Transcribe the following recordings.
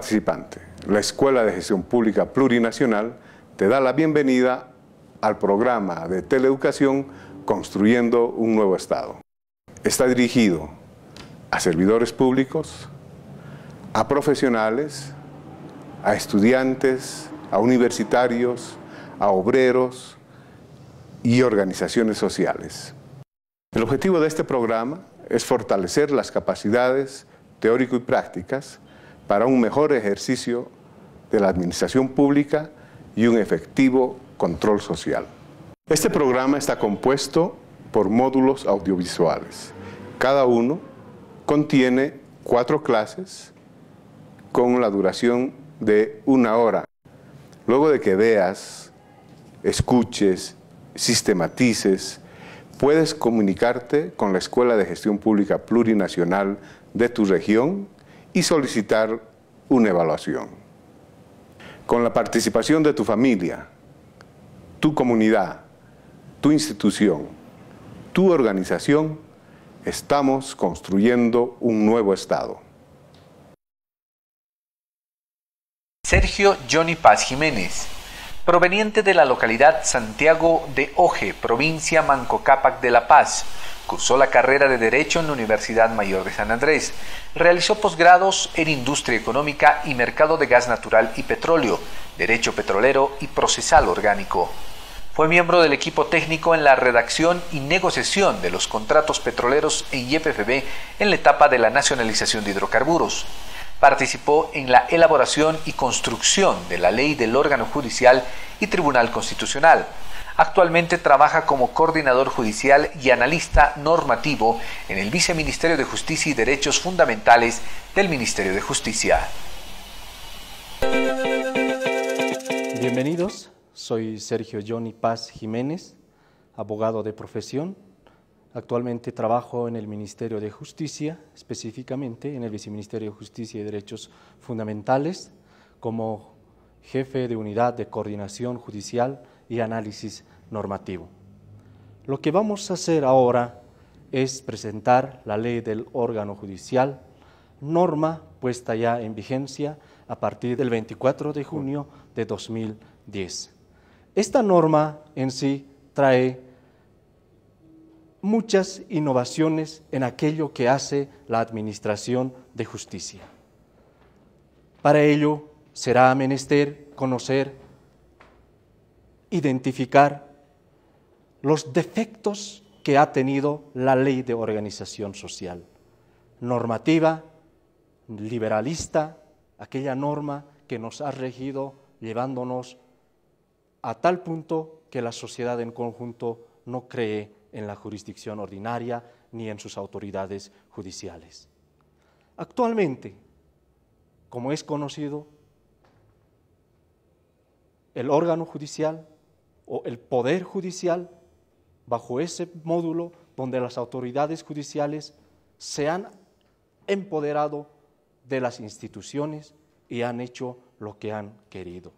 participante, la Escuela de Gestión Pública Plurinacional, te da la bienvenida al programa de teleeducación Construyendo un Nuevo Estado. Está dirigido a servidores públicos, a profesionales, a estudiantes, a universitarios, a obreros y organizaciones sociales. El objetivo de este programa es fortalecer las capacidades teórico y prácticas para un mejor ejercicio de la administración pública y un efectivo control social. Este programa está compuesto por módulos audiovisuales. Cada uno contiene cuatro clases con la duración de una hora. Luego de que veas, escuches, sistematices, puedes comunicarte con la Escuela de Gestión Pública Plurinacional de tu región y solicitar una evaluación. Con la participación de tu familia, tu comunidad, tu institución, tu organización, estamos construyendo un nuevo Estado. Sergio Johnny Paz Jiménez, proveniente de la localidad Santiago de Oje, provincia Mancocapac de La Paz. Cursó la carrera de Derecho en la Universidad Mayor de San Andrés. Realizó posgrados en Industria Económica y Mercado de Gas Natural y Petróleo, Derecho Petrolero y Procesal Orgánico. Fue miembro del equipo técnico en la redacción y negociación de los contratos petroleros en YPFB en la etapa de la nacionalización de hidrocarburos participó en la elaboración y construcción de la ley del órgano judicial y Tribunal Constitucional. Actualmente trabaja como coordinador judicial y analista normativo en el Viceministerio de Justicia y Derechos Fundamentales del Ministerio de Justicia. Bienvenidos, soy Sergio Johnny Paz Jiménez, abogado de profesión Actualmente trabajo en el Ministerio de Justicia, específicamente en el Viceministerio de Justicia y Derechos Fundamentales, como jefe de unidad de coordinación judicial y análisis normativo. Lo que vamos a hacer ahora es presentar la ley del órgano judicial, norma puesta ya en vigencia a partir del 24 de junio de 2010. Esta norma en sí trae muchas innovaciones en aquello que hace la Administración de Justicia. Para ello será menester conocer, identificar los defectos que ha tenido la ley de organización social, normativa, liberalista, aquella norma que nos ha regido llevándonos a tal punto que la sociedad en conjunto no cree en la jurisdicción ordinaria ni en sus autoridades judiciales. Actualmente, como es conocido, el órgano judicial o el poder judicial, bajo ese módulo donde las autoridades judiciales se han empoderado de las instituciones y han hecho lo que han querido.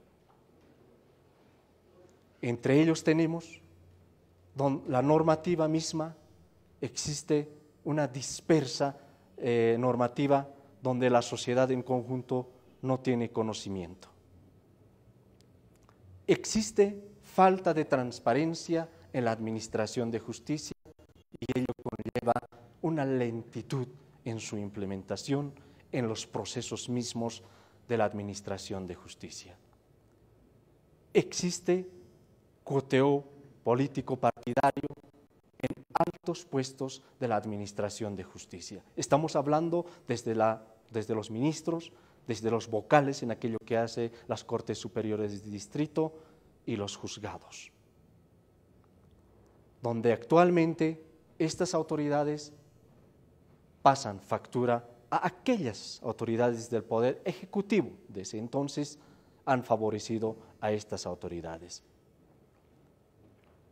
Entre ellos tenemos don, la normativa misma, existe una dispersa eh, normativa donde la sociedad en conjunto no tiene conocimiento. Existe falta de transparencia en la administración de justicia y ello conlleva una lentitud en su implementación en los procesos mismos de la administración de justicia. Existe coteo político partidario en altos puestos de la Administración de Justicia. Estamos hablando desde, desde los ministros, desde los vocales en aquello que hace las Cortes Superiores de Distrito y los juzgados, donde actualmente estas autoridades pasan factura a aquellas autoridades del Poder Ejecutivo. Desde entonces han favorecido a estas autoridades.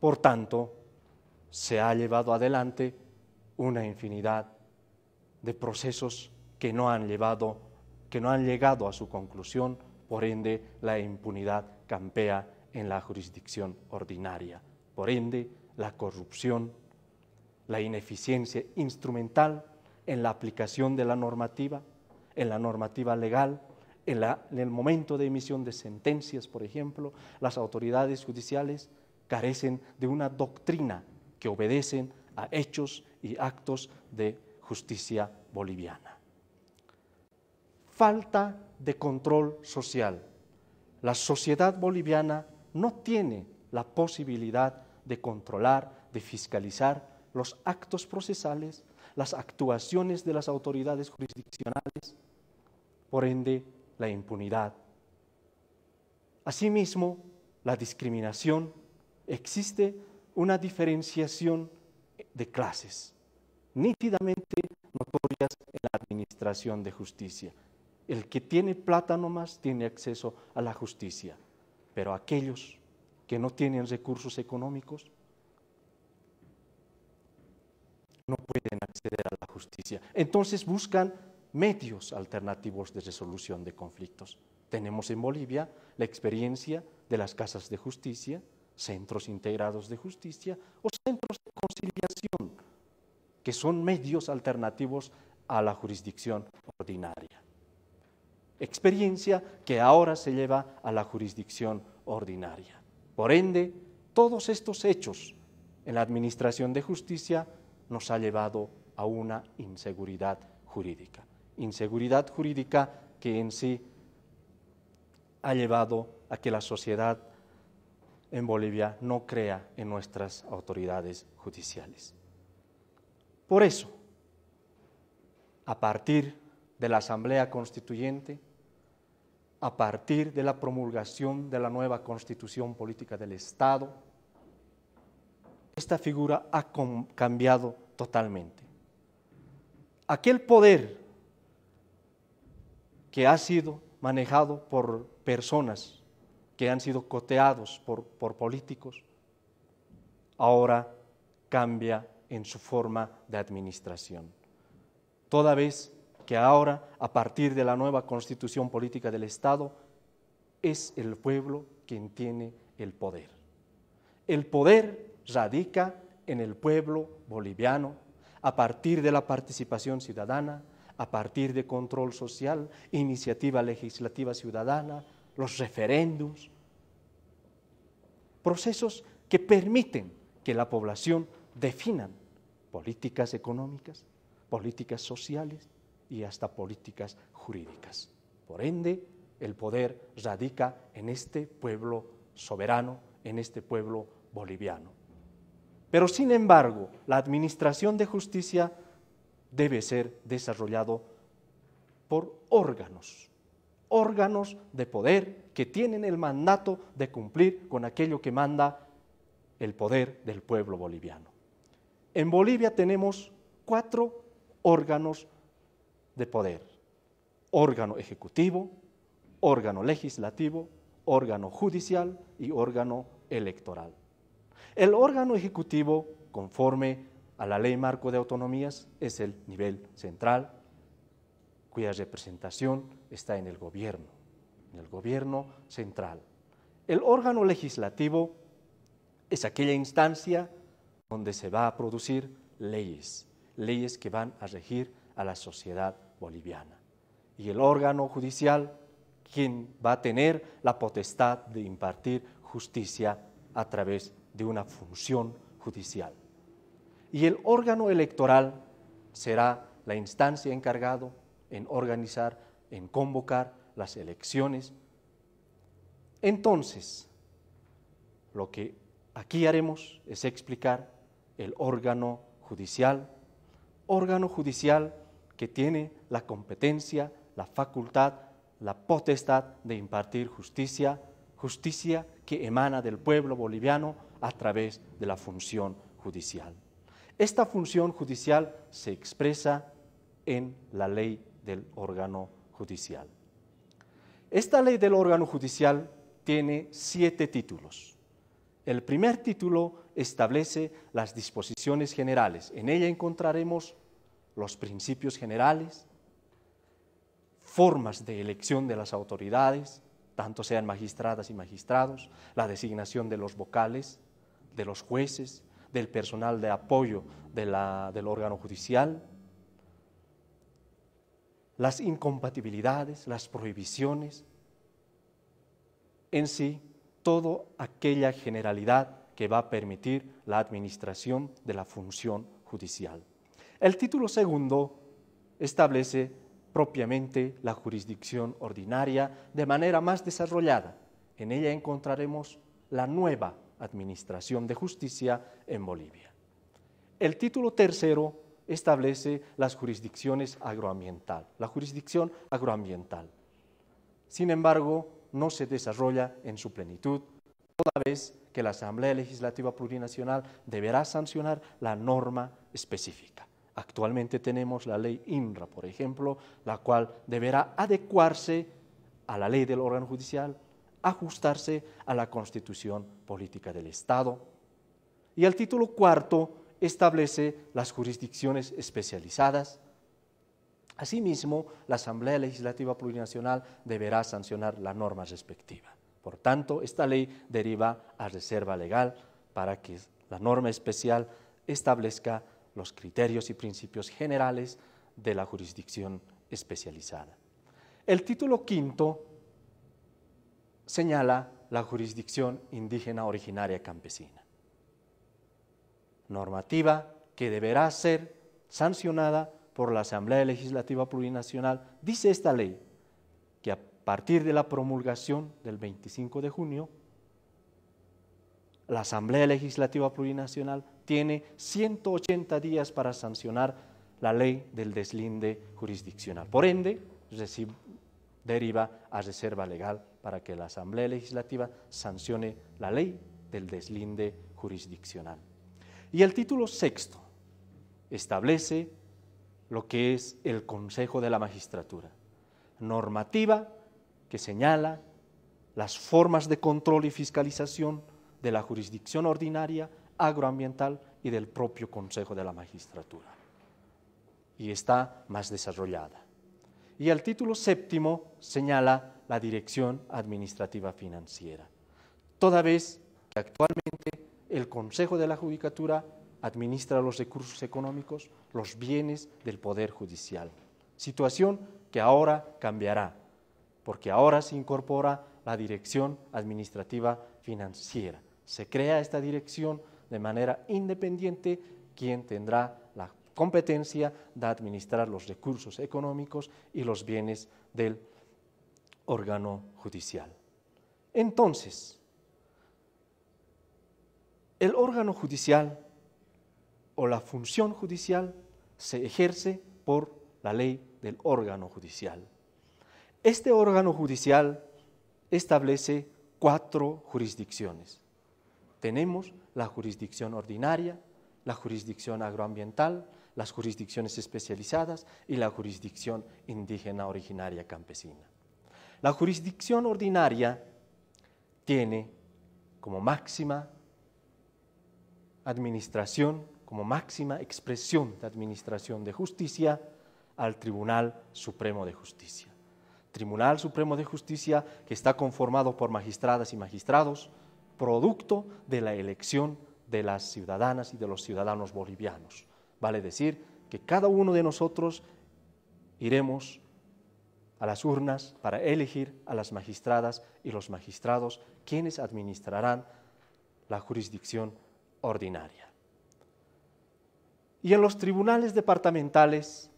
Por tanto, se ha llevado adelante una infinidad de procesos que no han llevado, que no han llegado a su conclusión, por ende la impunidad campea en la jurisdicción ordinaria. Por ende, la corrupción, la ineficiencia instrumental en la aplicación de la normativa, en la normativa legal, en, en el momento de emisión de sentencias, por ejemplo, las autoridades judiciales carecen de una doctrina que obedecen a hechos y actos de justicia boliviana. Falta de control social. La sociedad boliviana no tiene la posibilidad de controlar, de fiscalizar los actos procesales, las actuaciones de las autoridades jurisdiccionales, por ende la impunidad. Asimismo, la discriminación existe una diferenciación de clases, nítidamente notorias en la administración de justicia. El que tiene plata más tiene acceso a la justicia, pero aquellos que no tienen recursos económicos no pueden acceder a la justicia. Entonces buscan medios alternativos de resolución de conflictos. Tenemos en Bolivia la experiencia de las casas de justicia, centros integrados de justicia o centros de conciliación, que son medios alternativos a la jurisdicción ordinaria. Experiencia que ahora se lleva a la jurisdicción ordinaria. Por ende, todos estos hechos en la administración de justicia nos ha llevado a una inseguridad jurídica. Inseguridad jurídica que en sí ha llevado a que la sociedad en Bolivia no crea en nuestras autoridades judiciales. Por eso, a partir de la Asamblea Constituyente, a partir de la promulgación de la nueva Constitución Política del Estado, esta figura ha cambiado totalmente. Aquel poder que ha sido manejado por personas que han sido coteados por, por políticos, ahora cambia en su forma de administración. Toda vez que ahora, a partir de la nueva constitución política del Estado, es el pueblo quien tiene el poder. El poder radica en el pueblo boliviano a partir de la participación ciudadana, a partir de control social, iniciativa legislativa ciudadana, los referéndums, procesos que permiten que la población definan políticas económicas, políticas sociales y hasta políticas jurídicas. Por ende, el poder radica en este pueblo soberano, en este pueblo boliviano. Pero sin embargo, la administración de justicia debe ser desarrollado por órganos órganos de poder que tienen el mandato de cumplir con aquello que manda el poder del pueblo boliviano. En Bolivia tenemos cuatro órganos de poder. Órgano ejecutivo, órgano legislativo, órgano judicial y órgano electoral. El órgano ejecutivo, conforme a la ley marco de autonomías, es el nivel central cuya representación está en el gobierno, en el gobierno central. El órgano legislativo es aquella instancia donde se va a producir leyes, leyes que van a regir a la sociedad boliviana. Y el órgano judicial, quien va a tener la potestad de impartir justicia a través de una función judicial. Y el órgano electoral será la instancia encargado en organizar, en convocar las elecciones. Entonces, lo que aquí haremos es explicar el órgano judicial, órgano judicial que tiene la competencia, la facultad, la potestad de impartir justicia, justicia que emana del pueblo boliviano a través de la función judicial. Esta función judicial se expresa en la ley del órgano judicial. Esta ley del órgano judicial tiene siete títulos. El primer título establece las disposiciones generales. En ella encontraremos los principios generales, formas de elección de las autoridades, tanto sean magistradas y magistrados, la designación de los vocales, de los jueces, del personal de apoyo del órgano judicial, las incompatibilidades, las prohibiciones, en sí, toda aquella generalidad que va a permitir la administración de la función judicial. El título segundo establece propiamente la jurisdicción ordinaria de manera más desarrollada. En ella encontraremos la nueva administración de justicia en Bolivia. El título tercero establece las jurisdicciones agroambiental, la jurisdicción agroambiental. Sin embargo, no se desarrolla en su plenitud, toda vez que la Asamblea Legislativa Plurinacional deberá sancionar la norma específica. Actualmente tenemos la ley INRA, por ejemplo, la cual deberá adecuarse a la ley del órgano judicial, ajustarse a la constitución política del Estado. Y al título cuarto establece las jurisdicciones especializadas. Asimismo, la Asamblea Legislativa Plurinacional deberá sancionar la norma respectiva. Por tanto, esta ley deriva a reserva legal para que la norma especial establezca los criterios y principios generales de la jurisdicción especializada. El título quinto señala la jurisdicción indígena originaria campesina normativa que deberá ser sancionada por la Asamblea Legislativa Plurinacional, dice esta ley que a partir de la promulgación del 25 de junio, la Asamblea Legislativa Plurinacional tiene 180 días para sancionar la ley del deslinde jurisdiccional. Por ende, deriva a reserva legal para que la Asamblea Legislativa sancione la ley del deslinde jurisdiccional. Y el título sexto establece lo que es el Consejo de la Magistratura, normativa que señala las formas de control y fiscalización de la jurisdicción ordinaria, agroambiental y del propio Consejo de la Magistratura. Y está más desarrollada. Y el título séptimo señala la Dirección Administrativa Financiera, toda vez que actualmente el Consejo de la Judicatura administra los recursos económicos, los bienes del Poder Judicial. Situación que ahora cambiará, porque ahora se incorpora la Dirección Administrativa Financiera. Se crea esta dirección de manera independiente, quien tendrá la competencia de administrar los recursos económicos y los bienes del órgano judicial. Entonces, el órgano judicial o la función judicial se ejerce por la ley del órgano judicial. Este órgano judicial establece cuatro jurisdicciones. Tenemos la jurisdicción ordinaria, la jurisdicción agroambiental, las jurisdicciones especializadas y la jurisdicción indígena originaria campesina. La jurisdicción ordinaria tiene como máxima administración como máxima expresión de administración de justicia al Tribunal Supremo de Justicia. Tribunal Supremo de Justicia que está conformado por magistradas y magistrados, producto de la elección de las ciudadanas y de los ciudadanos bolivianos. Vale decir que cada uno de nosotros iremos a las urnas para elegir a las magistradas y los magistrados quienes administrarán la jurisdicción ordinaria. Y en los tribunales departamentales,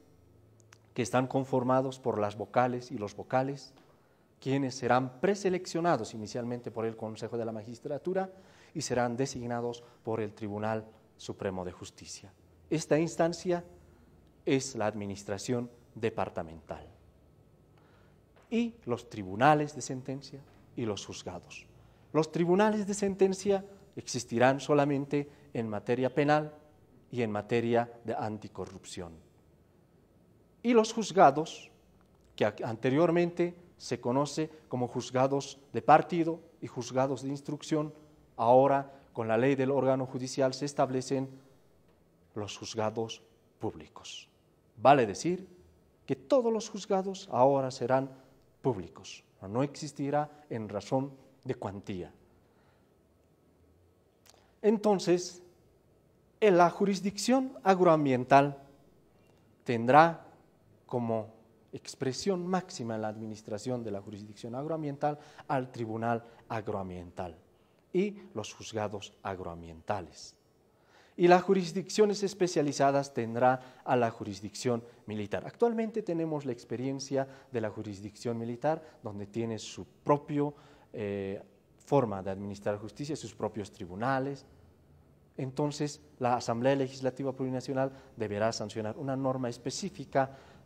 que están conformados por las vocales y los vocales, quienes serán preseleccionados inicialmente por el Consejo de la Magistratura y serán designados por el Tribunal Supremo de Justicia. Esta instancia es la Administración Departamental y los tribunales de sentencia y los juzgados. Los tribunales de sentencia existirán solamente en materia penal y en materia de anticorrupción. Y los juzgados, que anteriormente se conoce como juzgados de partido y juzgados de instrucción, ahora con la ley del órgano judicial se establecen los juzgados públicos. Vale decir que todos los juzgados ahora serán públicos, no existirá en razón de cuantía entonces la jurisdicción agroambiental tendrá como expresión máxima en la administración de la jurisdicción agroambiental al Tribunal Agroambiental y los juzgados agroambientales. Y las jurisdicciones especializadas tendrá a la jurisdicción militar. Actualmente tenemos la experiencia de la jurisdicción militar, donde tiene su propio eh, forma de administrar justicia, sus propios tribunales. Entonces, la Asamblea Legislativa Plurinacional deberá sancionar una norma específica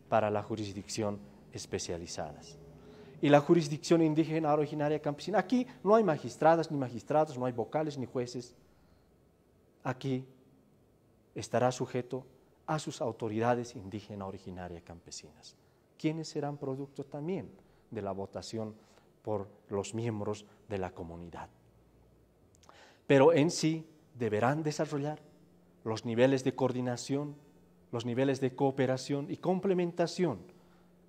para la jurisdicción especializadas. Y la jurisdicción indígena originaria campesina, aquí no hay magistradas ni magistrados, no hay vocales ni jueces. Aquí estará sujeto a sus autoridades indígena originaria campesinas, quienes serán producto también de la votación por los miembros de la comunidad. Pero en sí deberán desarrollar los niveles de coordinación, los niveles de cooperación y complementación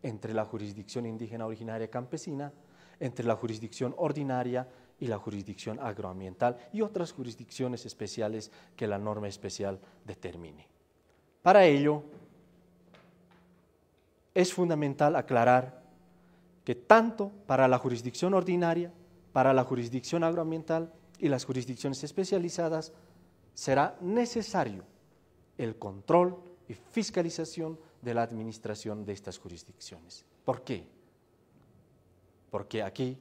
entre la jurisdicción indígena originaria campesina, entre la jurisdicción ordinaria y la jurisdicción agroambiental y otras jurisdicciones especiales que la norma especial determine. Para ello, es fundamental aclarar que tanto para la jurisdicción ordinaria para la jurisdicción agroambiental y las jurisdicciones especializadas será necesario el control y fiscalización de la administración de estas jurisdicciones. ¿Por qué? Porque aquí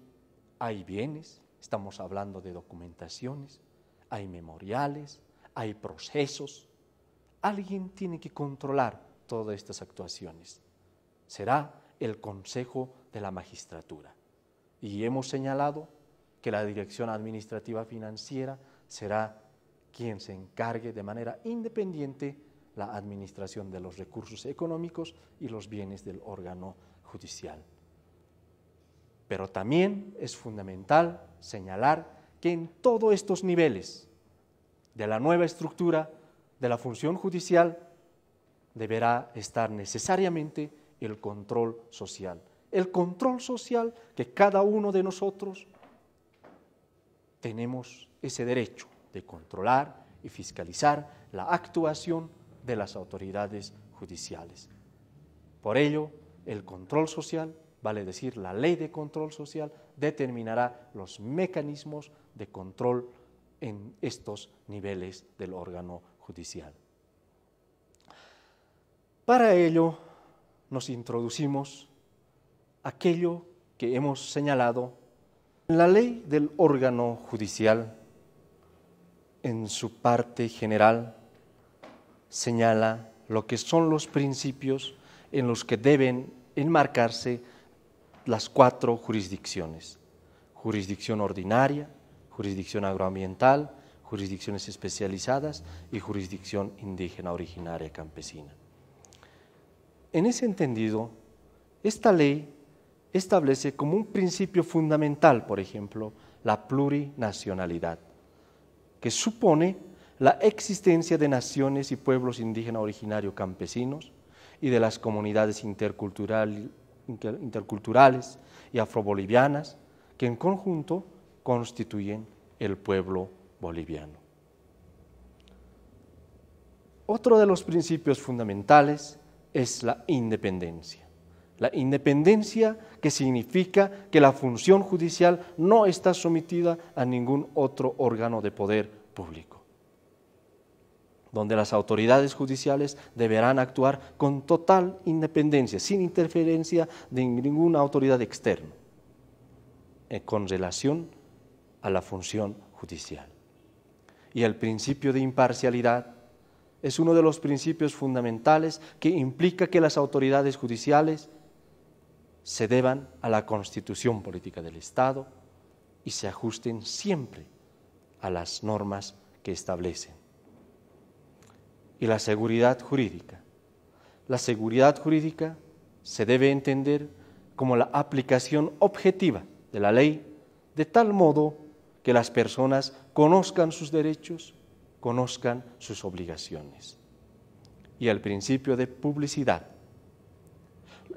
hay bienes, estamos hablando de documentaciones, hay memoriales, hay procesos. Alguien tiene que controlar todas estas actuaciones. Será el Consejo de la Magistratura. Y hemos señalado que la Dirección Administrativa Financiera será quien se encargue de manera independiente la administración de los recursos económicos y los bienes del órgano judicial. Pero también es fundamental señalar que en todos estos niveles de la nueva estructura de la función judicial deberá estar necesariamente el control social. El control social que cada uno de nosotros tenemos ese derecho de controlar y fiscalizar la actuación de las autoridades judiciales. Por ello, el control social, vale decir, la ley de control social determinará los mecanismos de control en estos niveles del órgano judicial. Para ello, nos introducimos aquello que hemos señalado la ley del órgano judicial, en su parte general, señala lo que son los principios en los que deben enmarcarse las cuatro jurisdicciones. Jurisdicción ordinaria, jurisdicción agroambiental, jurisdicciones especializadas y jurisdicción indígena originaria campesina. En ese entendido, esta ley establece como un principio fundamental, por ejemplo, la plurinacionalidad, que supone la existencia de naciones y pueblos indígenas originarios campesinos y de las comunidades interculturales y afrobolivianas que en conjunto constituyen el pueblo boliviano. Otro de los principios fundamentales es la independencia. La independencia que significa que la función judicial no está sometida a ningún otro órgano de poder público, donde las autoridades judiciales deberán actuar con total independencia, sin interferencia de ninguna autoridad externa, eh, con relación a la función judicial. Y el principio de imparcialidad es uno de los principios fundamentales que implica que las autoridades judiciales se deban a la constitución política del Estado y se ajusten siempre a las normas que establecen. Y la seguridad jurídica. La seguridad jurídica se debe entender como la aplicación objetiva de la ley de tal modo que las personas conozcan sus derechos, conozcan sus obligaciones. Y el principio de publicidad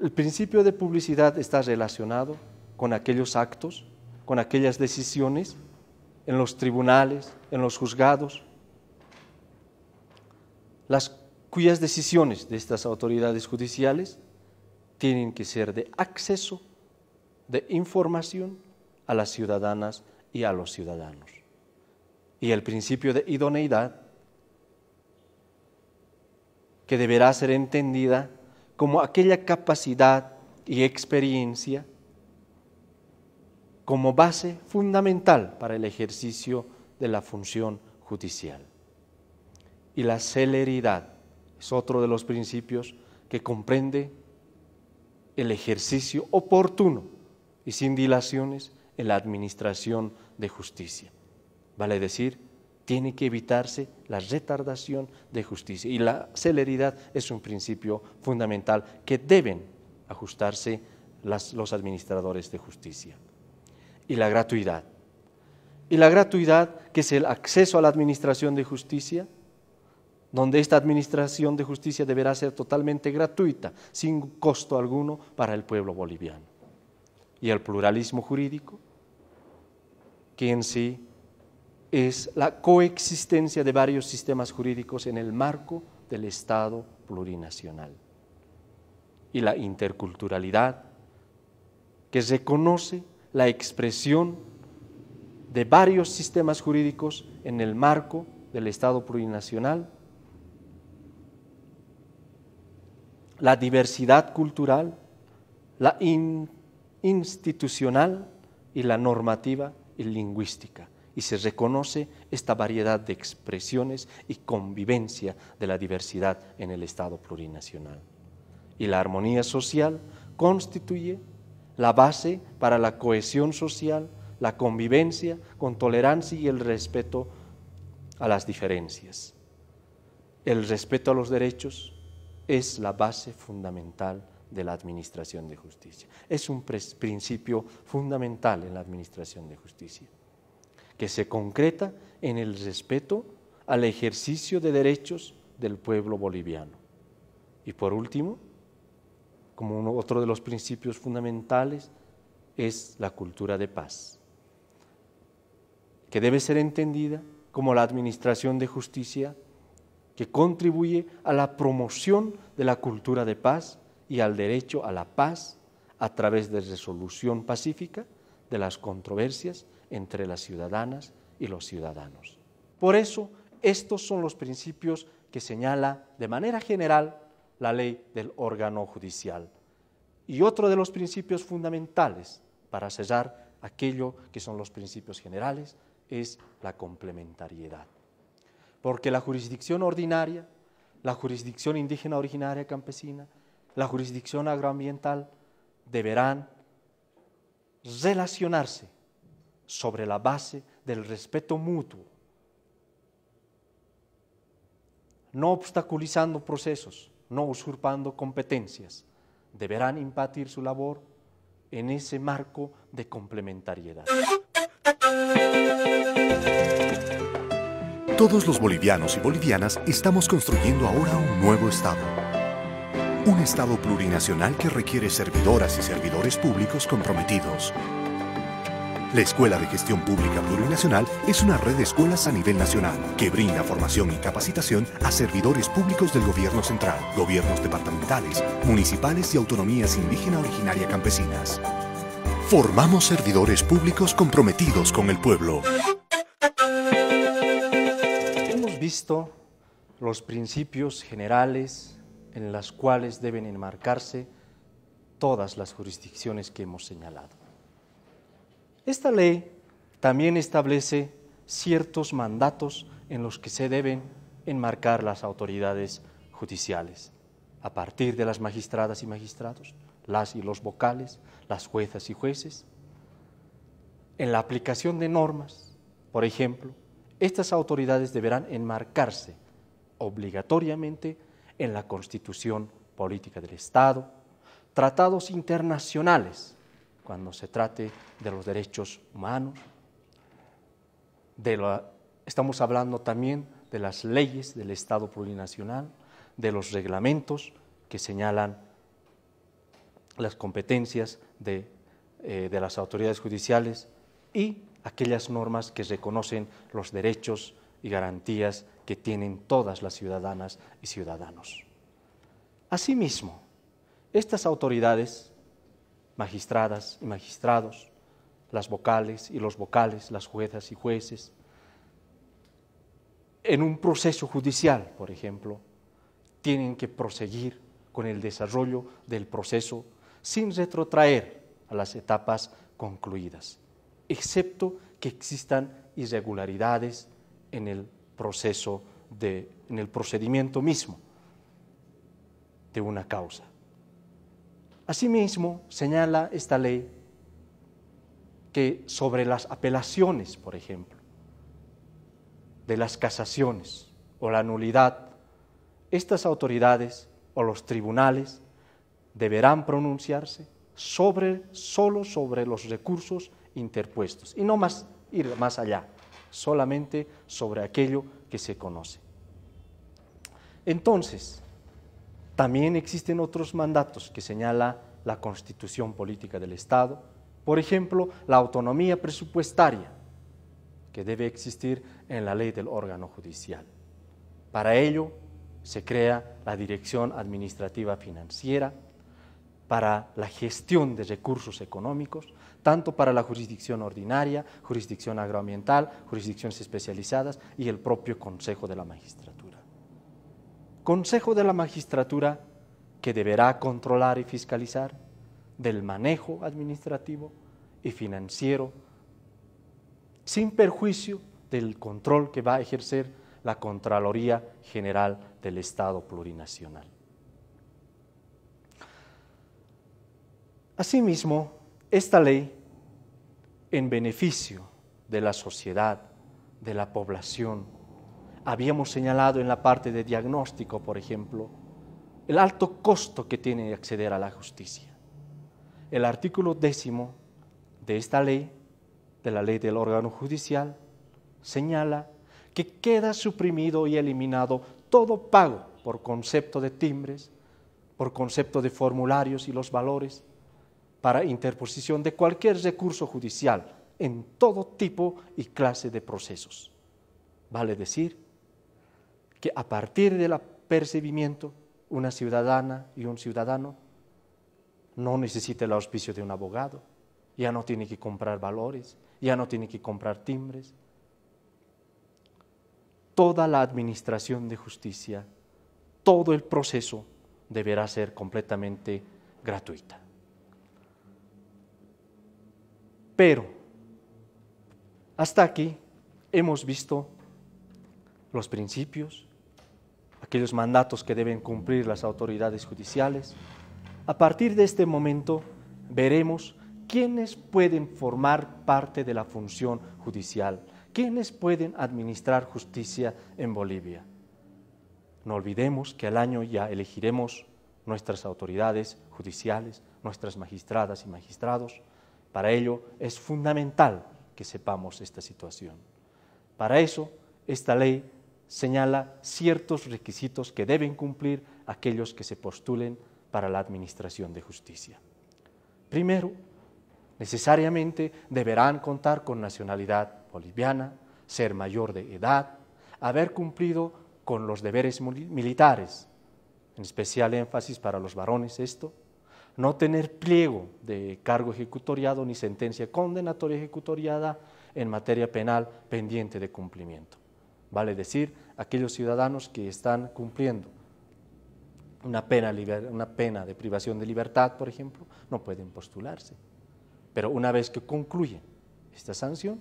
el principio de publicidad está relacionado con aquellos actos, con aquellas decisiones en los tribunales, en los juzgados, las cuyas decisiones de estas autoridades judiciales tienen que ser de acceso, de información a las ciudadanas y a los ciudadanos. Y el principio de idoneidad, que deberá ser entendida como aquella capacidad y experiencia como base fundamental para el ejercicio de la función judicial. Y la celeridad es otro de los principios que comprende el ejercicio oportuno y sin dilaciones en la administración de justicia. Vale decir, tiene que evitarse la retardación de justicia. Y la celeridad es un principio fundamental que deben ajustarse los administradores de justicia. Y la gratuidad. Y la gratuidad, que es el acceso a la administración de justicia, donde esta administración de justicia deberá ser totalmente gratuita, sin costo alguno para el pueblo boliviano. Y el pluralismo jurídico, que en sí es la coexistencia de varios sistemas jurídicos en el marco del Estado plurinacional y la interculturalidad que reconoce la expresión de varios sistemas jurídicos en el marco del Estado plurinacional, la diversidad cultural, la institucional y la normativa y lingüística y se reconoce esta variedad de expresiones y convivencia de la diversidad en el Estado plurinacional. Y la armonía social constituye la base para la cohesión social, la convivencia con tolerancia y el respeto a las diferencias. El respeto a los derechos es la base fundamental de la Administración de Justicia. Es un principio fundamental en la Administración de Justicia que se concreta en el respeto al ejercicio de derechos del pueblo boliviano. Y por último, como otro de los principios fundamentales, es la cultura de paz, que debe ser entendida como la administración de justicia que contribuye a la promoción de la cultura de paz y al derecho a la paz a través de resolución pacífica de las controversias entre las ciudadanas y los ciudadanos. Por eso, estos son los principios que señala de manera general la ley del órgano judicial. Y otro de los principios fundamentales para sellar aquello que son los principios generales es la complementariedad. Porque la jurisdicción ordinaria, la jurisdicción indígena originaria campesina, la jurisdicción agroambiental deberán relacionarse sobre la base del respeto mutuo, no obstaculizando procesos, no usurpando competencias, deberán impartir su labor en ese marco de complementariedad. Todos los bolivianos y bolivianas estamos construyendo ahora un nuevo Estado. Un Estado plurinacional que requiere servidoras y servidores públicos comprometidos la Escuela de Gestión Pública Plurinacional es una red de escuelas a nivel nacional que brinda formación y capacitación a servidores públicos del gobierno central, gobiernos departamentales, municipales y autonomías indígena originaria campesinas. Formamos servidores públicos comprometidos con el pueblo. Hemos visto los principios generales en los cuales deben enmarcarse todas las jurisdicciones que hemos señalado. Esta ley también establece ciertos mandatos en los que se deben enmarcar las autoridades judiciales, a partir de las magistradas y magistrados, las y los vocales, las juezas y jueces. En la aplicación de normas, por ejemplo, estas autoridades deberán enmarcarse obligatoriamente en la constitución política del Estado, tratados internacionales cuando se trate de los derechos humanos. estamos hablando también de las leyes del Estado plurinacional, de los reglamentos que señalan las competencias eh, de las autoridades judiciales y aquellas normas que reconocen los derechos y garantías que tienen todas las ciudadanas y ciudadanos. Asimismo, estas autoridades magistradas y magistrados, las vocales y los vocales, las juezas y jueces. En un proceso judicial, por ejemplo, tienen que proseguir con el desarrollo del proceso sin retrotraer a las etapas concluidas, excepto que existan irregularidades en el proceso de, en el procedimiento mismo de una causa. Asimismo, señala esta ley que sobre las apelaciones, por ejemplo, de las casaciones o la nulidad, estas autoridades o los tribunales deberán pronunciarse sobre, solo sobre los recursos interpuestos y no más ir más allá, solamente sobre aquello que se conoce. Entonces, también existen otros mandatos que señala la constitución política del Estado, por ejemplo, la autonomía presupuestaria que debe existir en la ley del órgano judicial. Para ello se crea la Dirección Administrativa Financiera para la gestión de recursos económicos, tanto para la jurisdicción ordinaria, jurisdicción agroambiental, jurisdicciones especializadas y el propio Consejo de la Magistratura. Consejo de la Magistratura que deberá controlar y fiscalizar del manejo administrativo y financiero, sin perjuicio del control que va a ejercer la Contraloría General del Estado Plurinacional. Asimismo, esta ley, en beneficio de la sociedad, de la población, habíamos señalado en la parte de diagnóstico, por ejemplo, el alto costo que tiene acceder a la justicia. El artículo décimo de esta ley, de la ley del órgano judicial, señala que queda suprimido y eliminado todo pago por concepto de timbres, por concepto de formularios y los valores, para interposición de cualquier recurso judicial en todo tipo y clase de procesos. Vale decir, que a partir del apercibimiento, una ciudadana y un ciudadano no necesita el auspicio de un abogado, ya no tiene que comprar valores, ya no tiene que comprar timbres. Toda la administración de justicia, todo el proceso deberá ser completamente gratuita. Pero, hasta aquí hemos visto los principios, aquellos mandatos que deben cumplir las autoridades judiciales, a partir de este momento veremos quiénes pueden formar parte de la función judicial, quiénes pueden administrar justicia en Bolivia. No olvidemos que al año ya elegiremos nuestras autoridades judiciales, nuestras magistradas y magistrados. Para ello es fundamental que sepamos esta situación. Para eso, esta ley señala ciertos requisitos que deben cumplir aquellos que se postulen para la administración de justicia. Primero, necesariamente deberán contar con nacionalidad boliviana, ser mayor de edad, haber cumplido con los deberes militares, en especial énfasis para los varones esto, no tener pliego de cargo ejecutoriado ni sentencia condenatoria ejecutoriada en materia penal pendiente de cumplimiento vale decir, aquellos ciudadanos que están cumpliendo una pena, una pena de privación de libertad, por ejemplo, no pueden postularse. Pero una vez que concluyen esta sanción,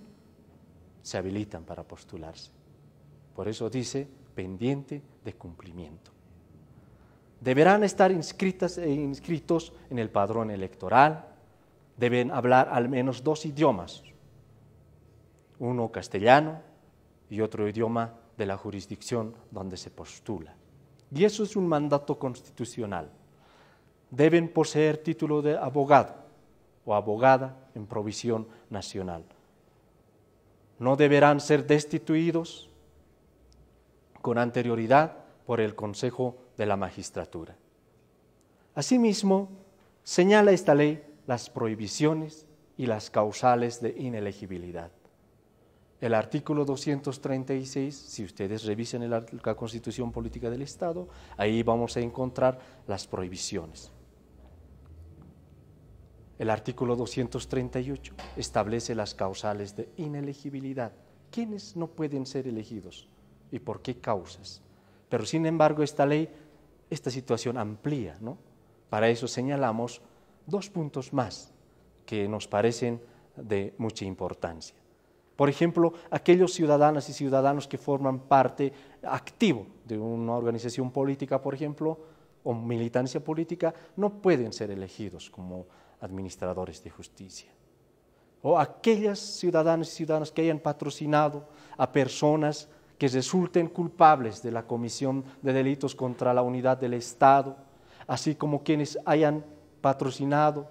se habilitan para postularse. Por eso dice, pendiente de cumplimiento. Deberán estar inscritas e inscritos en el padrón electoral, deben hablar al menos dos idiomas, uno castellano y otro idioma de la jurisdicción donde se postula. Y eso es un mandato constitucional. Deben poseer título de abogado o abogada en provisión nacional. No deberán ser destituidos con anterioridad por el Consejo de la Magistratura. Asimismo, señala esta ley las prohibiciones y las causales de inelegibilidad. El artículo 236, si ustedes revisen la Constitución Política del Estado, ahí vamos a encontrar las prohibiciones. El artículo 238 establece las causales de inelegibilidad. ¿Quiénes no pueden ser elegidos y por qué causas? Pero sin embargo, esta ley, esta situación amplía, ¿no? Para eso señalamos dos puntos más que nos parecen de mucha importancia. Por ejemplo, aquellos ciudadanas y ciudadanos que forman parte activo de una organización política, por ejemplo, o militancia política, no pueden ser elegidos como administradores de justicia. O aquellas ciudadanas y ciudadanas que hayan patrocinado a personas que resulten culpables de la comisión de delitos contra la unidad del Estado, así como quienes hayan patrocinado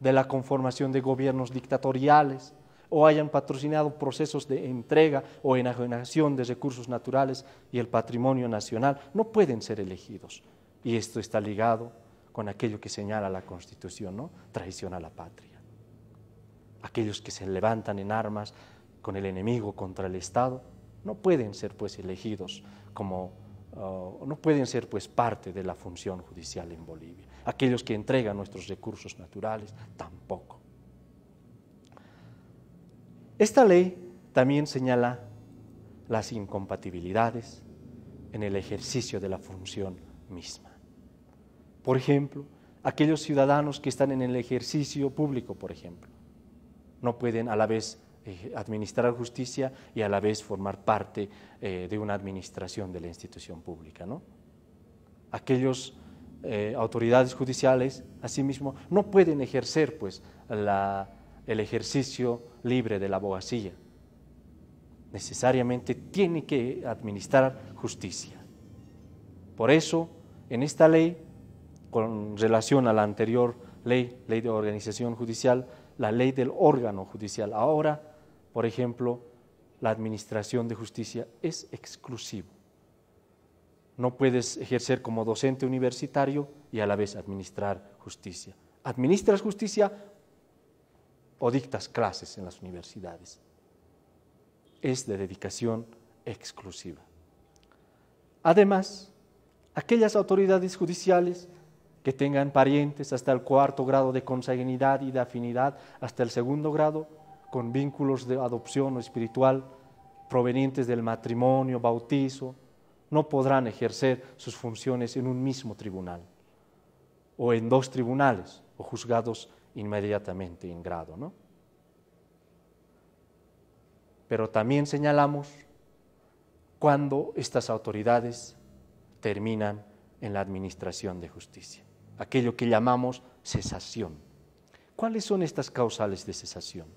de la conformación de gobiernos dictatoriales, o hayan patrocinado procesos de entrega o enajenación de recursos naturales y el patrimonio nacional, no pueden ser elegidos. Y esto está ligado con aquello que señala la Constitución, ¿no? Traición a la patria. Aquellos que se levantan en armas con el enemigo contra el Estado no pueden ser pues elegidos como uh, no pueden ser pues parte de la función judicial en Bolivia. Aquellos que entregan nuestros recursos naturales tampoco. Esta ley también señala las incompatibilidades en el ejercicio de la función misma. Por ejemplo, aquellos ciudadanos que están en el ejercicio público, por ejemplo, no pueden a la vez eh, administrar justicia y a la vez formar parte eh, de una administración de la institución pública. ¿no? Aquellas eh, autoridades judiciales, asimismo, no pueden ejercer pues, el ejercicio libre de la abogacía. Necesariamente tiene que administrar justicia. Por eso, en esta ley, con relación a la anterior ley, ley de organización judicial, la ley del órgano judicial, ahora, por ejemplo, la administración de justicia es exclusivo. No puedes ejercer como docente universitario y a la vez administrar justicia. Administras justicia o dictas clases en las universidades. Es de dedicación exclusiva. Además, aquellas autoridades judiciales que tengan parientes hasta el cuarto grado de consanguinidad y de afinidad, hasta el segundo grado, con vínculos de adopción o espiritual provenientes del matrimonio, bautizo, no podrán ejercer sus funciones en un mismo tribunal, o en dos tribunales o juzgados inmediatamente en grado, ¿no? Pero también señalamos cuando estas autoridades terminan en la administración de justicia, aquello que llamamos cesación. ¿Cuáles son estas causales de cesación?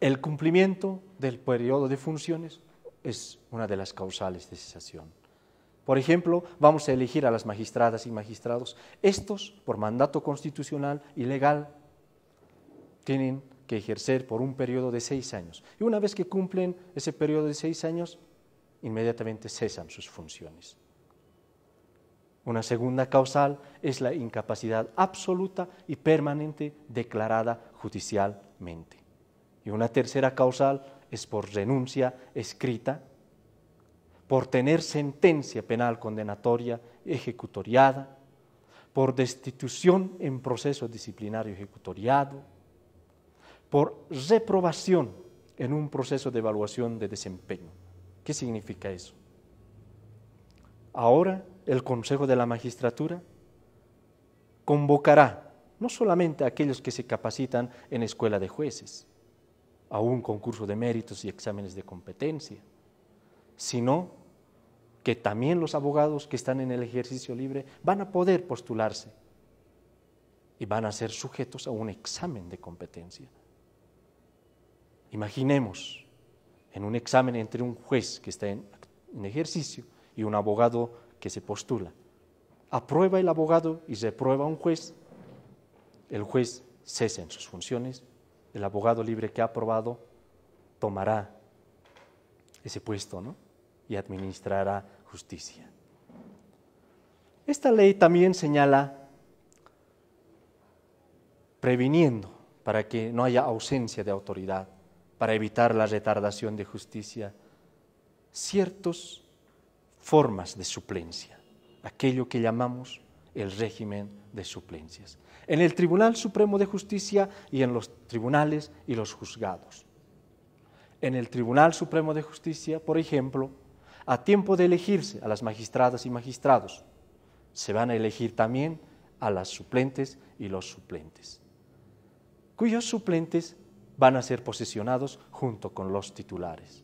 El cumplimiento del periodo de funciones es una de las causales de cesación por ejemplo, vamos a elegir a las magistradas y magistrados. Estos, por mandato constitucional y legal, tienen que ejercer por un periodo de seis años. Y una vez que cumplen ese periodo de seis años, inmediatamente cesan sus funciones. Una segunda causal es la incapacidad absoluta y permanente declarada judicialmente. Y una tercera causal es por renuncia escrita por tener sentencia penal condenatoria ejecutoriada, por destitución en proceso disciplinario ejecutoriado, por reprobación en un proceso de evaluación de desempeño. ¿Qué significa eso? Ahora el Consejo de la Magistratura convocará no solamente a aquellos que se capacitan en escuela de jueces, a un concurso de méritos y exámenes de competencia, sino que también los abogados que están en el ejercicio libre van a poder postularse y van a ser sujetos a un examen de competencia. Imaginemos en un examen entre un juez que está en, ejercicio y un abogado que se postula. Aprueba el abogado y se aprueba un juez. El juez cesa en sus funciones. El abogado libre que ha aprobado tomará ese puesto, ¿no? y administrará justicia. Esta ley también señala previniendo para que no haya ausencia de autoridad, para evitar la retardación de justicia, ciertas formas de suplencia, aquello que llamamos el régimen de suplencias, en el Tribunal Supremo de Justicia y en los tribunales y los juzgados. En el Tribunal Supremo de Justicia, por ejemplo, a tiempo de elegirse a las magistradas y magistrados, se van a elegir también a las suplentes y los suplentes, cuyos suplentes van a ser posesionados junto con los titulares.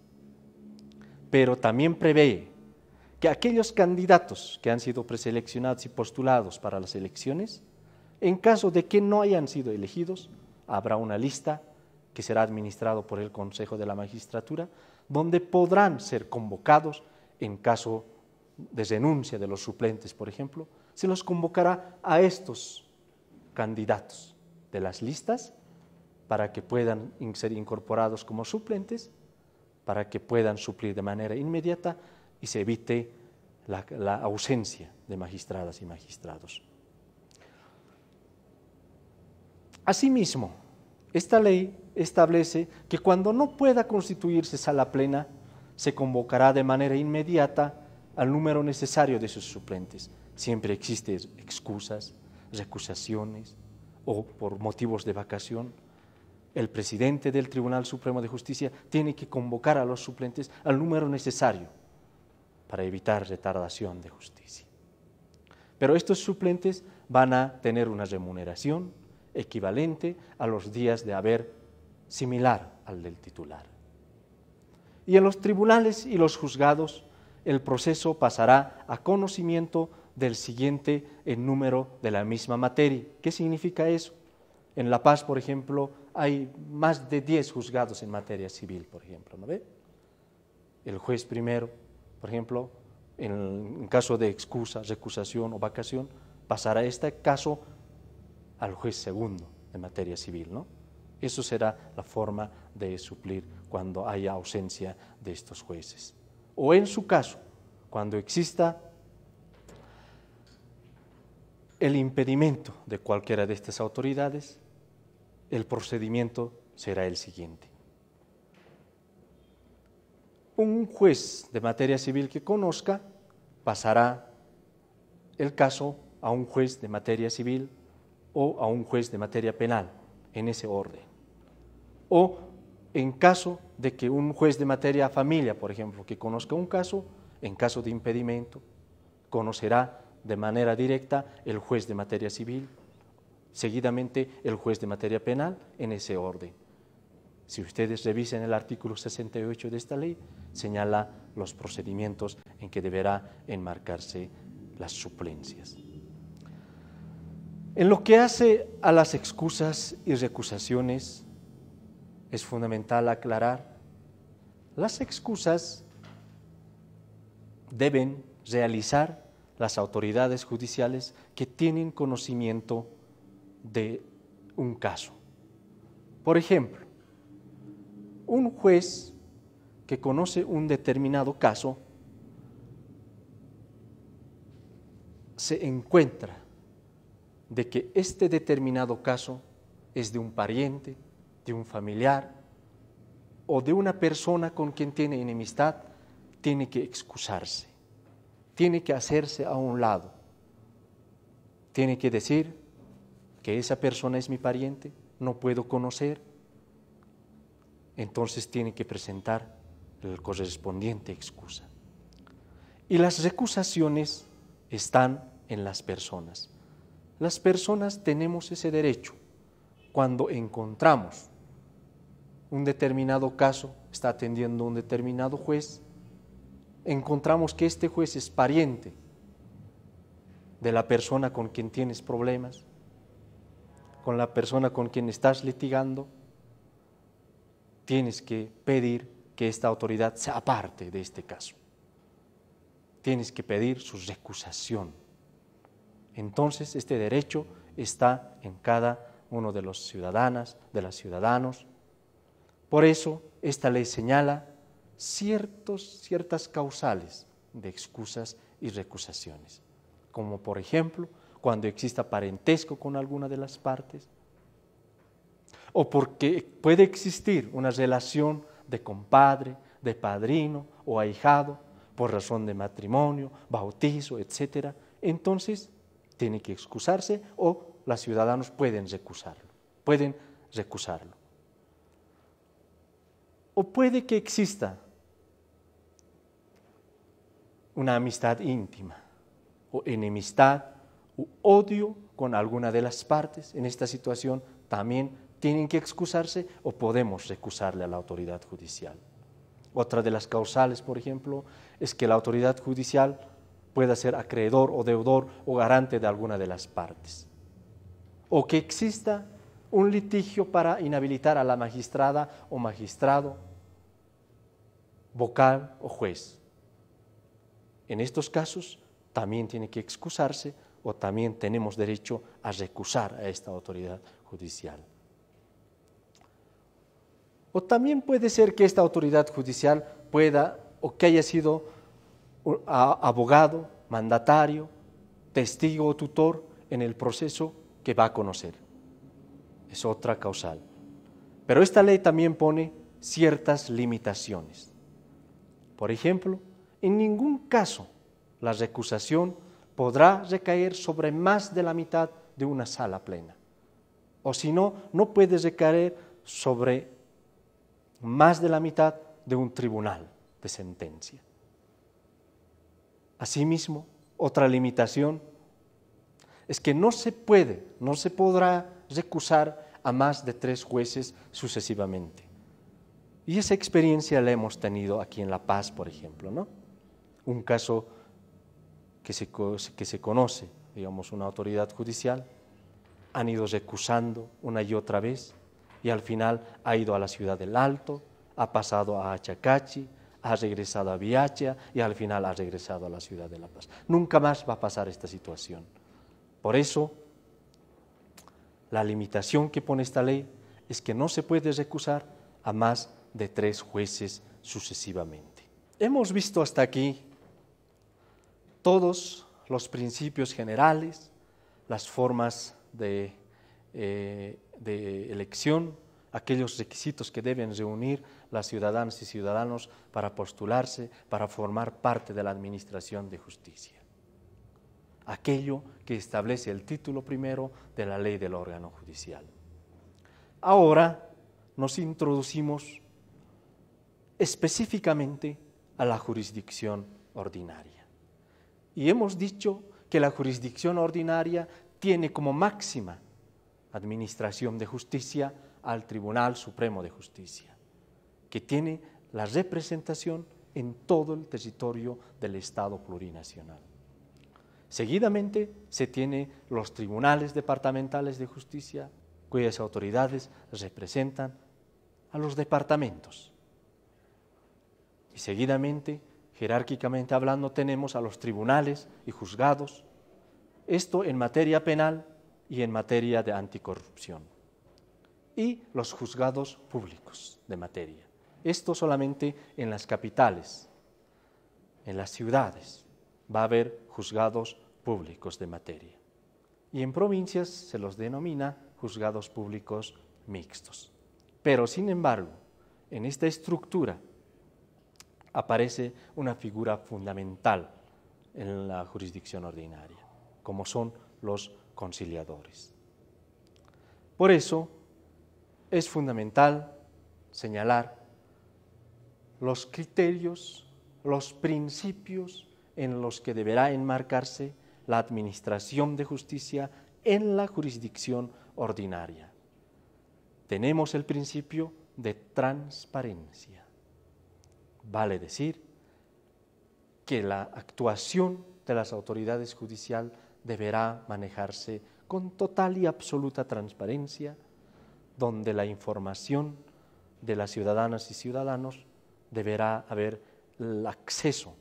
Pero también prevé que aquellos candidatos que han sido preseleccionados y postulados para las elecciones, en caso de que no hayan sido elegidos, habrá una lista que será administrado por el Consejo de la Magistratura, donde podrán ser convocados en caso de renuncia de los suplentes, por ejemplo, se los convocará a estos candidatos de las listas para que puedan ser incorporados como suplentes, para que puedan suplir de manera inmediata y se evite la, ausencia de magistradas y magistrados. Asimismo, esta ley establece que cuando no pueda constituirse sala plena, se convocará de manera inmediata al número necesario de sus suplentes. Siempre existen excusas, recusaciones o por motivos de vacación. El presidente del Tribunal Supremo de Justicia tiene que convocar a los suplentes al número necesario para evitar retardación de justicia. Pero estos suplentes van a tener una remuneración equivalente a los días de haber similar al del titular y en los tribunales y los juzgados el proceso pasará a conocimiento del siguiente en número de la misma materia. ¿Qué significa eso? En La Paz, por ejemplo, hay más de 10 juzgados en materia civil, por ejemplo, ¿no ve? El juez primero, por ejemplo, en, caso de excusa, recusación o vacación, pasará este caso al juez segundo en materia civil, ¿no? Eso será la forma de suplir cuando haya ausencia de estos jueces. O en su caso, cuando exista el impedimento de cualquiera de estas autoridades, el procedimiento será el siguiente. Un juez de materia civil que conozca pasará el caso a un juez de materia civil o a un juez de materia penal, en ese orden. O en caso de que un juez de materia familia, por ejemplo, que conozca un caso, en caso de impedimento, conocerá de manera directa el juez de materia civil, seguidamente el juez de materia penal, en ese orden. Si ustedes revisen el artículo 68 de esta ley, señala los procedimientos en que deberá enmarcarse las suplencias. En lo que hace a las excusas y recusaciones, es fundamental aclarar, las excusas deben realizar las autoridades judiciales que tienen conocimiento de un caso. Por ejemplo, un juez que conoce un determinado caso se encuentra de que este determinado caso es de un pariente, un familiar o de una persona con quien tiene enemistad, tiene que excusarse, tiene que hacerse a un lado, tiene que decir que esa persona es mi pariente, no puedo conocer, entonces tiene que presentar la correspondiente excusa. Y las recusaciones están en las personas. Las personas tenemos ese derecho cuando encontramos un determinado caso está atendiendo un determinado juez, encontramos que este juez es pariente de la persona con quien tienes problemas, con la persona con quien estás litigando, tienes que pedir que esta autoridad sea aparte de este caso. Tienes que pedir su recusación. Entonces este derecho está en cada uno de los ciudadanas, de los ciudadanos, por eso, esta ley señala ciertos, ciertas causales de excusas y recusaciones, como por ejemplo cuando exista parentesco con alguna de las partes, o porque puede existir una relación de compadre, de padrino o ahijado por razón de matrimonio, bautizo, etc., entonces tiene que excusarse o los ciudadanos pueden recusarlo, pueden recusarlo o puede que exista una amistad íntima o enemistad o odio con alguna de las partes en esta situación, también tienen que excusarse o podemos recusarle a la autoridad judicial. Otra de las causales, por ejemplo, es que la autoridad judicial pueda ser acreedor o deudor o garante de alguna de las partes. O que exista un litigio para inhabilitar a la magistrada o magistrado vocal o juez. En estos casos también tiene que excusarse o también tenemos derecho a recusar a esta autoridad judicial. O también puede ser que esta autoridad judicial pueda o que haya sido abogado, mandatario, testigo o tutor en el proceso que va a conocer. Es otra causal. Pero esta ley también pone ciertas limitaciones. Por ejemplo, en ningún caso la recusación podrá recaer sobre más de la mitad de una sala plena. O si no, no puede recaer sobre más de la mitad de un tribunal de sentencia. Asimismo, otra limitación es que no se puede, no se podrá recusar a más de tres jueces sucesivamente. Y esa experiencia la hemos tenido aquí en La Paz, por ejemplo, ¿no? Un caso que se, que se conoce, digamos, una autoridad judicial, han ido recusando una y otra vez, y al final ha ido a la ciudad del Alto, ha pasado a Achacachi, ha regresado a Viacha y al final ha regresado a la ciudad de La Paz. Nunca más va a pasar esta situación. Por eso, la limitación que pone esta ley es que no se puede recusar a más de tres jueces sucesivamente. Hemos visto hasta aquí todos los principios generales, las formas eh, de, elección, aquellos requisitos que deben reunir las ciudadanas y ciudadanos para postularse, para formar parte de la Administración de Justicia. Aquello que establece el título primero de la ley del órgano judicial. Ahora nos introducimos específicamente a la jurisdicción ordinaria. Y hemos dicho que la jurisdicción ordinaria tiene como máxima administración de justicia al Tribunal Supremo de Justicia, que tiene la representación en todo el territorio del Estado plurinacional. Seguidamente se tiene los tribunales departamentales de justicia, cuyas autoridades representan a los departamentos y seguidamente, jerárquicamente hablando, tenemos a los tribunales y juzgados. Esto en materia penal y en materia de anticorrupción. Y los juzgados públicos de materia. Esto solamente en las capitales, en las ciudades, va a haber juzgados públicos de materia. Y en provincias se los denomina juzgados públicos mixtos. Pero, sin embargo, en esta estructura aparece una figura fundamental en la jurisdicción ordinaria, como son los conciliadores. Por eso es fundamental señalar los criterios, los principios en los que deberá enmarcarse la administración de justicia en la jurisdicción ordinaria. Tenemos el principio de transparencia. Vale decir que la actuación de las autoridades judicial deberá manejarse con total y absoluta transparencia, donde la información de las ciudadanas y ciudadanos deberá haber acceso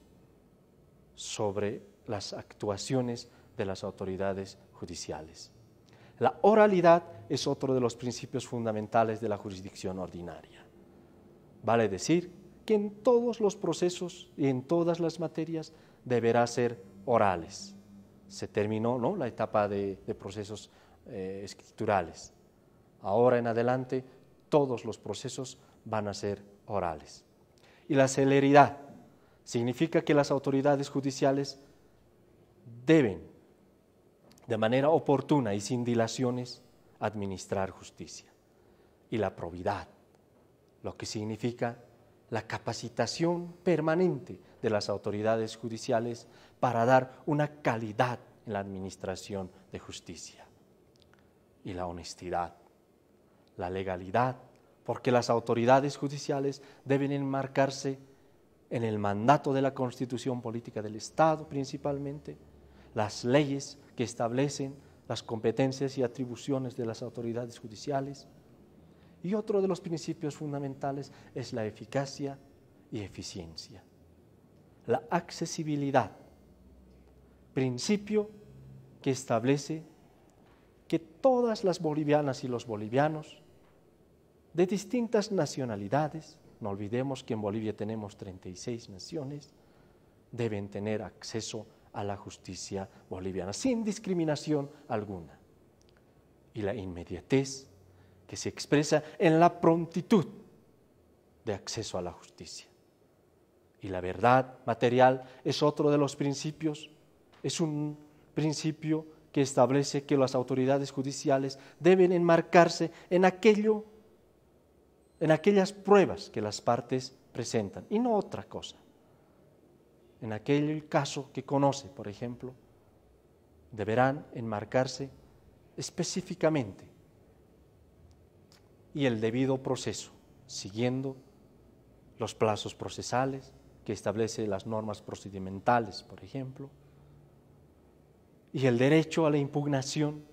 sobre las actuaciones de las autoridades judiciales. La oralidad es otro de los principios fundamentales de la jurisdicción ordinaria. Vale decir en todos los procesos y en todas las materias deberá ser orales. Se terminó ¿no? la etapa de, procesos eh, escriturales. Ahora en adelante todos los procesos van a ser orales. Y la celeridad significa que las autoridades judiciales deben, de manera oportuna y sin dilaciones, administrar justicia. Y la probidad, lo que significa la capacitación permanente de las autoridades judiciales para dar una calidad en la administración de justicia. Y la honestidad, la legalidad, porque las autoridades judiciales deben enmarcarse en el mandato de la constitución política del Estado principalmente, las leyes que establecen las competencias y atribuciones de las autoridades judiciales, y otro de los principios fundamentales es la eficacia y eficiencia. La accesibilidad, principio que establece que todas las bolivianas y los bolivianos de distintas nacionalidades, no olvidemos que en Bolivia tenemos 36 naciones, deben tener acceso a la justicia boliviana sin discriminación alguna. Y la inmediatez que se expresa en la prontitud de acceso a la justicia. Y la verdad material es otro de los principios, es un principio que establece que las autoridades judiciales deben enmarcarse en aquello en aquellas pruebas que las partes presentan y no otra cosa. En aquel caso que conoce, por ejemplo, deberán enmarcarse específicamente y el debido proceso, siguiendo los plazos procesales que establece las normas procedimentales, por ejemplo, y el derecho a la impugnación,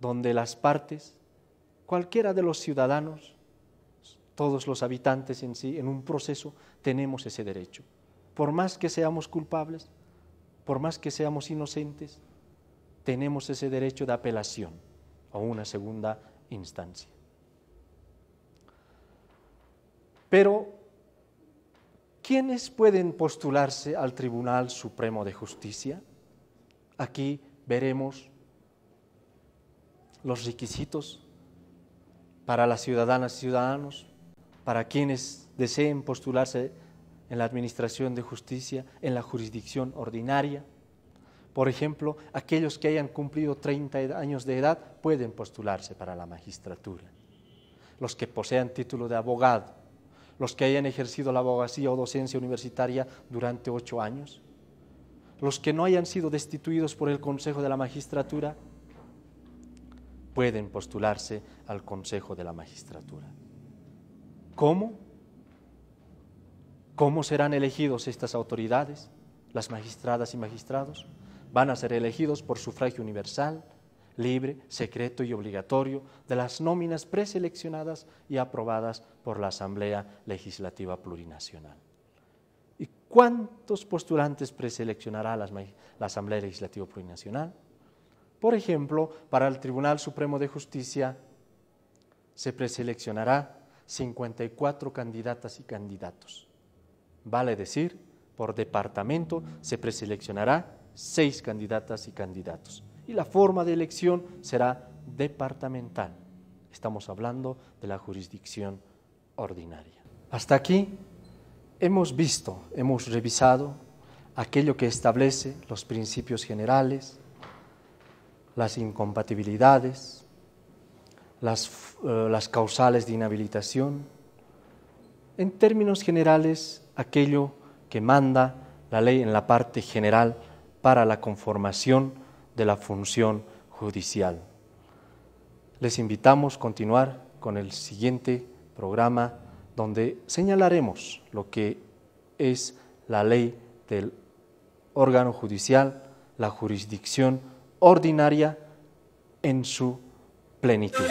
donde las partes, cualquiera de los ciudadanos, todos los habitantes en sí, en un proceso, tenemos ese derecho. Por más que seamos culpables, por más que seamos inocentes, tenemos ese derecho de apelación a una segunda instancia. Pero, ¿quiénes pueden postularse al Tribunal Supremo de Justicia? Aquí veremos los requisitos para las ciudadanas y ciudadanos, para quienes deseen postularse en la Administración de Justicia, en la jurisdicción ordinaria. Por ejemplo, aquellos que hayan cumplido 30 años de edad pueden postularse para la magistratura. Los que posean título de abogado, los que hayan ejercido la abogacía o docencia universitaria durante ocho años, los que no hayan sido destituidos por el Consejo de la Magistratura, pueden postularse al Consejo de la Magistratura. ¿Cómo? ¿Cómo serán elegidos estas autoridades, las magistradas y magistrados? van a ser elegidos por sufragio universal, libre, secreto y obligatorio de las nóminas preseleccionadas y aprobadas por la Asamblea Legislativa Plurinacional. ¿Y cuántos postulantes preseleccionará la, Asamblea Legislativa Plurinacional? Por ejemplo, para el Tribunal Supremo de Justicia se preseleccionará 54 candidatas y candidatos. Vale decir, por departamento se preseleccionará seis candidatas y candidatos. Y la forma de elección será departamental. Estamos hablando de la jurisdicción ordinaria. Hasta aquí hemos visto, hemos revisado aquello que establece los principios generales, las incompatibilidades, las, eh, las causales de inhabilitación, en términos generales aquello que manda la ley en la parte general para la conformación de la función judicial. Les invitamos a continuar con el siguiente programa donde señalaremos lo que es la ley del órgano judicial, la jurisdicción ordinaria en su plenitud.